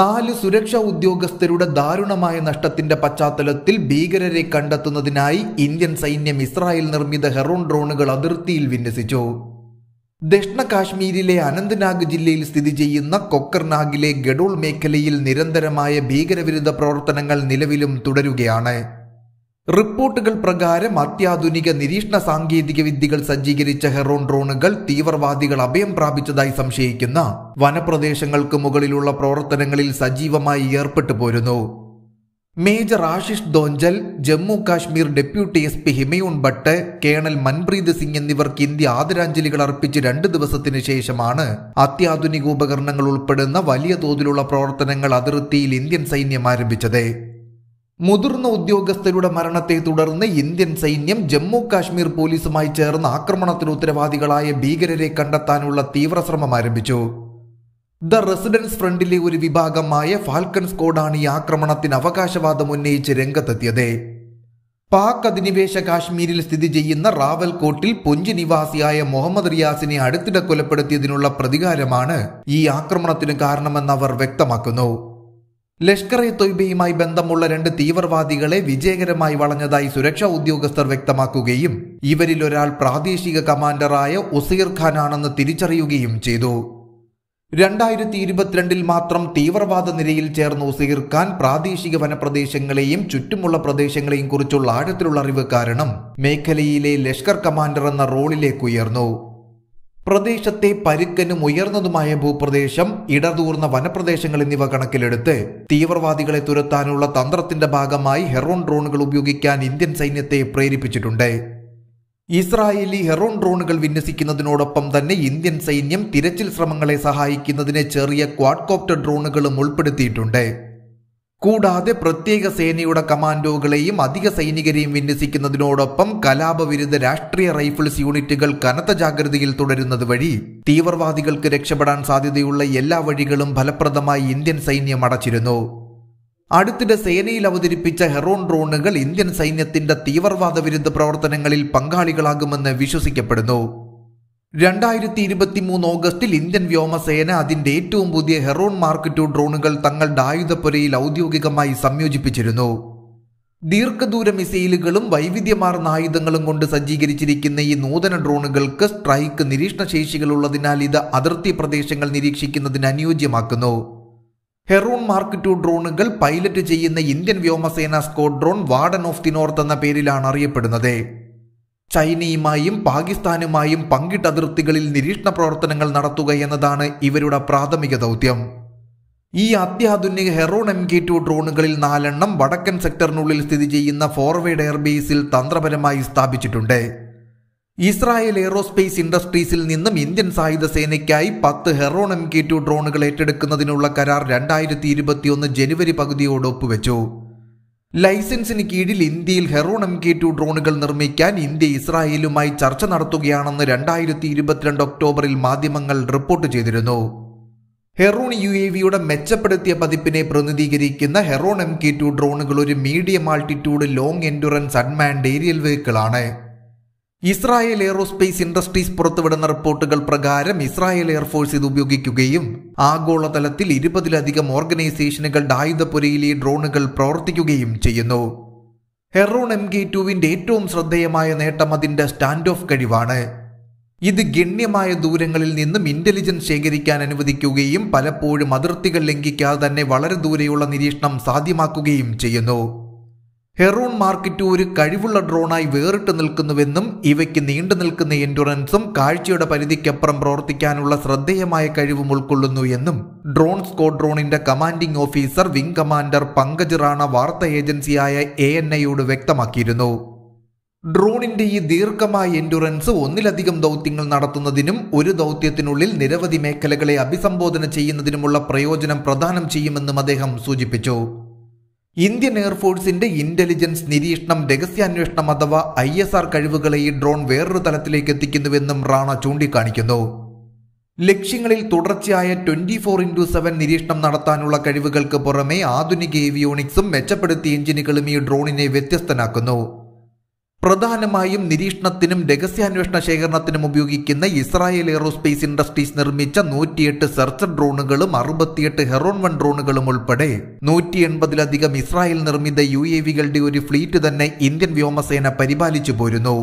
നാല് സുരക്ഷാ ഉദ്യോഗസ്ഥരുടെ ദാരുണമായ നഷ്ടത്തിന്റെ പശ്ചാത്തലത്തിൽ ഭീകരരെ കണ്ടെത്തുന്നതിനായി ഇന്ത്യൻ സൈന്യം ഇസ്രായേൽ നിർമ്മിത ഹെറോൺ ഡ്രോണുകൾ അതിർത്തിയിൽ വിന്യസിച്ചു ദക്ഷിണ കാശ്മീരിലെ അനന്ത്നാഗ് ജില്ലയിൽ സ്ഥിതി ചെയ്യുന്ന കൊക്കർനാഗിലെ ഗഡോൾ മേഖലയിൽ നിരന്തരമായ ഭീകരവിരുദ്ധ പ്രവർത്തനങ്ങൾ നിലവിലും തുടരുകയാണ് റിപ്പോർട്ടുകൾ പ്രകാരം അത്യാധുനിക നിരീക്ഷണ സാങ്കേതിക വിദ്യകൾ സജ്ജീകരിച്ച ഹെറോൺ ഡ്രോണുകൾ തീവ്രവാദികൾ അഭയം പ്രാപിച്ചതായി സംശയിക്കുന്ന വനപ്രദേശങ്ങൾക്ക് മുകളിലുള്ള പ്രവർത്തനങ്ങളിൽ സജീവമായി ഏർപ്പെട്ടു പോരുന്നു major Ashish Dhonchak Jammu Kashmir deputy S P Humayun Bhat colonel Manpreet Singh എന്നിവർക്ക് ഇന്ത്യ ആദരാഞ്ജലികൾ അർപ്പിച്ച് രണ്ട് ദിവസത്തിനു ശേഷമാണ് അത്യാധുനിക ഉപകരണങ്ങൾ ഉൾപ്പെടുന്ന വലിയ തോതിലുള്ള പ്രവർത്തനങ്ങൾ അതിർത്തിയിൽ ഇന്ത്യൻ സൈന്യം ആരംഭിച്ചത് മുതിർന്ന ഉദ്യോഗസ്ഥരുടെ മരണത്തെ തുടർന്ന് ഇന്ത്യൻ സൈന്യം ജമ്മു കാശ്മീർ പോലീസുമായി ചേർന്ന് ആക്രമണത്തിന് ഉത്തരവാദികളായ ഭീകരരെ കണ്ടെത്താനുള്ള തീവ്രശ്രമം ആരംഭിച്ചു ദ റെസിഡൻസ് ഫ്രണ്ടിലെ ഒരു വിഭാഗമായ ഫാൽക്കൺ സ്കോഡാണ് ഈ ആക്രമണത്തിന് അവകാശവാദം ഉന്നയിച്ച് രംഗത്തെത്തിയത് പാക് അധിനിവേശ കാശ്മീരിൽ സ്ഥിതി ചെയ്യുന്ന റാവൽ കോട്ടിൽ പുഞ്ച് നിവാസിയായ മുഹമ്മദ് റിയാസിനെ അടുത്തിടെ കൊലപ്പെടുത്തിയതിനുള്ള പ്രതികാരമാണ് ഈ ആക്രമണത്തിന് കാരണമെന്ന് അവർ വ്യക്തമാക്കുന്നു ലഷ്കർ ഇ തൊയ്ബയുമായി ബന്ധമുള്ള രണ്ട് തീവ്രവാദികളെ വിജയകരമായി വളഞ്ഞതായി സുരക്ഷാ ഉദ്യോഗസ്ഥർ വ്യക്തമാക്കുകയും ഇവരിൽ ഒരാൾ പ്രാദേശിക കമാൻഡറായ ഒസീർ ഖാനാണെന്ന് തിരിച്ചറിയുകയും ചെയ്തു രണ്ടായിരത്തി ഇരുപത്തിരണ്ടിൽ മാത്രം തീവ്രവാദ നിരയിൽ ചേർന്ന ഒസീർ ഖാൻ പ്രാദേശിക വനപ്രദേശങ്ങളെയും ചുറ്റുമുള്ള പ്രദേശങ്ങളെയും കുറിച്ചുള്ള ആഴത്തിലുള്ള അറിവ് കാരണം മേഖലയിലെ ലഷ്കർ കമാൻഡർ എന്ന റോളിലേക്ക് ഉയർന്നു പ്രദേശത്തെ പരുക്കനും ഉയർന്നതുമായ ഭൂപ്രദേശം ഇടതൂർന്ന വനപ്രദേശങ്ങൾ എന്നിവ കണക്കിലെടുത്ത് തീവ്രവാദികളെ തുരത്താനുള്ള തന്ത്രത്തിന്റെ ഭാഗമായി ഹെറോൺ ഡ്രോണുകൾ ഉപയോഗിക്കാൻ ഇന്ത്യൻ സൈന്യത്തെ പ്രേരിപ്പിച്ചിട്ടുണ്ട് ഇസ്രായേലി ഹെറോൺ ഡ്രോണുകൾ വിന്യസിക്കുന്നതിനോടൊപ്പം തന്നെ ഇന്ത്യൻ സൈന്യം തിരച്ചിൽ ശ്രമങ്ങളെ സഹായിക്കുന്നതിന് ചെറിയ ക്വാഡ്കോപ്റ്റർ ഡ്രോണുകളും ഉൾപ്പെടുത്തിയിട്ടുണ്ട് കൂടാതെ പ്രത്യേക സേനയുടെ കമാൻഡോകളെയും അധിക സൈനികരെയും വിന്യസിക്കുന്നതിനോടൊപ്പം കലാപവിരുദ്ധ രാഷ്ട്രീയ റൈഫിൾസ് യൂണിറ്റുകൾ കനത്ത ജാഗ്രതയിൽ തുടരുന്നത് വഴി തീവ്രവാദികൾക്ക് രക്ഷപ്പെടാൻ സാധ്യതയുള്ള എല്ലാ വഴികളും ഫലപ്രദമായി ഇന്ത്യൻ സൈന്യം അടച്ചിരുന്നു അടുത്തിടെ സേനയിൽ അവതരിപ്പിച്ച ഹെറോൺ ഡ്രോണുകൾ ഇന്ത്യൻ സൈന്യത്തിന്റെ തീവ്രവാദ വിരുദ്ധ പ്രവർത്തനങ്ങളിൽ പങ്കാളികളാകുമെന്ന് വിശ്വസിക്കപ്പെടുന്നു രണ്ടായിരത്തി ഇരുപത്തി മൂന്ന് ഓഗസ്റ്റിൽ ഇന്ത്യൻ വ്യോമസേന അതിന്റെ ഏറ്റവും പുതിയ ഹെറോൺ മാർക്ക് ടു ഡ്രോണുകൾ തങ്ങളുടെ ആയുധപ്പുരയിൽ ഔദ്യോഗികമായി സംയോജിപ്പിച്ചിരുന്നു ദീർഘദൂര മിസൈലുകളും വൈവിധ്യമാർന്ന ആയുധങ്ങളും കൊണ്ട് സജ്ജീകരിച്ചിരിക്കുന്ന ഈ നൂതന ഡ്രോണുകൾക്ക് സ്ട്രൈക്ക് നിരീക്ഷണശേഷികളുള്ളതിനാൽ ഇത് അതിർത്തി പ്രദേശങ്ങൾ നിരീക്ഷിക്കുന്നതിന് അനുയോജ്യമാക്കുന്നു ഹെറോൺ മാർക്ക് ടു ഡ്രോണുകൾ പൈലറ്റ് ചെയ്യുന്ന ഇന്ത്യൻ വ്യോമസേന squadron warden of the north എന്ന പേരിലാണ് അറിയപ്പെടുന്നത് ചൈനയുമായും പാകിസ്ഥാനുമായും പങ്കിട്ട അതിർത്തികളിൽ നിരീക്ഷണ പ്രവർത്തനങ്ങൾ നടത്തുക എന്നതാണ് ഇവരുടെ പ്രാഥമിക ദൗത്യം ഈ അത്യാധുനിക ഹെറോൺ എം കെ ടു ഡ്രോണുകളിൽ നാലെണ്ണം വടക്കൻ സെക്ടറിനുള്ളിൽ സ്ഥിതി ചെയ്യുന്ന ഫോർവേഡ് എയർബേസിൽ തന്ത്രപരമായി സ്ഥാപിച്ചിട്ടുണ്ട് ഇസ്രായേൽ എയ്റോസ്പേസ് ഇൻഡസ്ട്രീസിൽ നിന്നും ഇന്ത്യൻ സായുധ സേനയ്ക്കായി പത്ത് ഹെറോൺ എം കെ ടു ഡ്രോണുകൾ ഏറ്റെടുക്കുന്നതിനുള്ള കരാർ രണ്ടായിരത്തി ഇരുപത്തിയൊന്ന് ജനുവരി പകുതിയോട് ഒപ്പുവെച്ചു ലൈസൻസിന് കീഴിൽ ഇന്ത്യയിൽ ഹെറോൺ എം കെ ടു ഡ്രോണുകൾ നിർമ്മിക്കാൻ ഇന്ത്യ ഇസ്രായേലുമായി ചർച്ച നടത്തുകയാണെന്ന് രണ്ടായിരത്തി ഇരുപത്തിരണ്ട് ഒക്ടോബറിൽ മാധ്യമങ്ങൾ റിപ്പോർട്ട് ചെയ്തിരുന്നു ഹെറോൺ യു എ വിയുടെ മെച്ചപ്പെടുത്തിയ പതിപ്പിനെ പ്രതിനിധീകരിക്കുന്ന ഹെറോൺ എം കെ ടു ഡ്രോണുകൾ ഒരു medium altitude long endurance unmanned aerial വെഹിക്കിളാണ് ഇസ്രായേൽ എയറോസ്പേസ് ഇൻഡസ്ട്രീസ് പുറത്തുവിടുന്ന റിപ്പോർട്ടുകൾ പ്രകാരം ഇസ്രായേൽ എയർഫോഴ്സ് ഇത് ഉപയോഗിക്കുകയും ആഗോളതലത്തിൽ ഇരുപതിലധികം ഓർഗനൈസേഷനുകളുടെ ആയുധപുരയിലെ ഡ്രോണുകൾ പ്രവർത്തിക്കുകയും ചെയ്യുന്നു ഹെറോൺ എം കെ ടുവിന്റെ ഏറ്റവും ശ്രദ്ധേയമായ നേട്ടം അതിന്റെ സ്റ്റാൻഡ് ഓഫ് കഴിവാണ് ഇത് ഗണ്യമായ ദൂരങ്ങളിൽ നിന്നും ഇന്റലിജൻസ് ശേഖരിക്കാൻ അനുവദിക്കുകയും പലപ്പോഴും അതിർത്തികൾ ലംഘിക്കാതെ തന്നെ വളരെ ദൂരെയുള്ള നിരീക്ഷണം സാധ്യമാക്കുകയും ചെയ്യുന്നു ഹെറോൺ മാർക്കറ്റ് ഒരു കഴിവുള്ള ഡ്രോണായി വേറിട്ട് നിൽക്കുന്നുവെന്നും ഇവയ്ക്ക് നീണ്ടു നിൽക്കുന്ന എൻഡുറൻസും കാഴ്ചയുടെ പരിധിക്കപ്പുറം പ്രവർത്തിക്കാനുള്ള ശ്രദ്ധേയമായ കഴിവും ഉൾക്കൊള്ളുന്നു എന്നും ഡ്രോൺ സ്കോഡ്രോണിന്റെ commanding officer wing commander Pankaj Rana വാർത്താ ഏജൻസിയായ എ എൻ ഐയോട് വ്യക്തമാക്കിയിരുന്നു ഡ്രോണിന്റെ ഈ ദീർഘമായ എൻഡുറൻസ് ഒന്നിലധികം ദൗത്യങ്ങൾ നടത്തുന്നതിനും ഒരു ദൗത്യത്തിനുള്ളിൽ നിരവധി മേഖലകളെ അഭിസംബോധന ചെയ്യുന്നതിനുമുള്ള പ്രയോജനം പ്രദാനം ചെയ്യുമെന്നും അദ്ദേഹം സൂചിപ്പിച്ചു ഇന്ത്യൻ എയർഫോഴ്സിന്റെ ഇന്റലിജൻസ് നിരീക്ഷണം രഹസ്യാന്വേഷണം അഥവാ ഐ എസ് ആർ കഴിവുകളെ ഈ ഡ്രോൺ വേറൊരു തലത്തിലേക്ക് എത്തിക്കുന്നുവെന്നും റാണ ചൂണ്ടിക്കാണിക്കുന്നു ലക്ഷ്യങ്ങളിൽ തുടർച്ചയായ ട്വന്റി ഫോർ ഇൻറ്റു സെവൻ നിരീക്ഷണം നടത്താനുള്ള കഴിവുകൾക്ക് പുറമെ ആധുനിക ഏവിയോണിക്സും മെച്ചപ്പെടുത്തിയ എഞ്ചിനുകളും ഈ ഡ്രോണിനെ വ്യത്യസ്തനാക്കുന്നു പ്രധാനമായും നിരീക്ഷണത്തിനും രഹസ്യാന്വേഷണ ശേഖരണത്തിനും ഉപയോഗിക്കുന്ന ഇസ്രായേൽ എയറോസ്പേസ് ഇൻഡസ്ട്രീസ് നിർമ്മിച്ച നൂറ്റിയെട്ട് സെർച്ച് ഡ്രോണുകളും അറുപത്തിയെട്ട് ഹെറോൺ വൺ ഡ്രോണുകളും ഉൾപ്പെടെ നൂറ്റി എൺപതിലധികം ഇസ്രായേൽ നിർമ്മിത യു എ വികളുടെ ഒരു ഫ്ലീറ്റ് തന്നെ ഇന്ത്യൻ വ്യോമസേന പരിപാലിച്ചു പോരുന്നു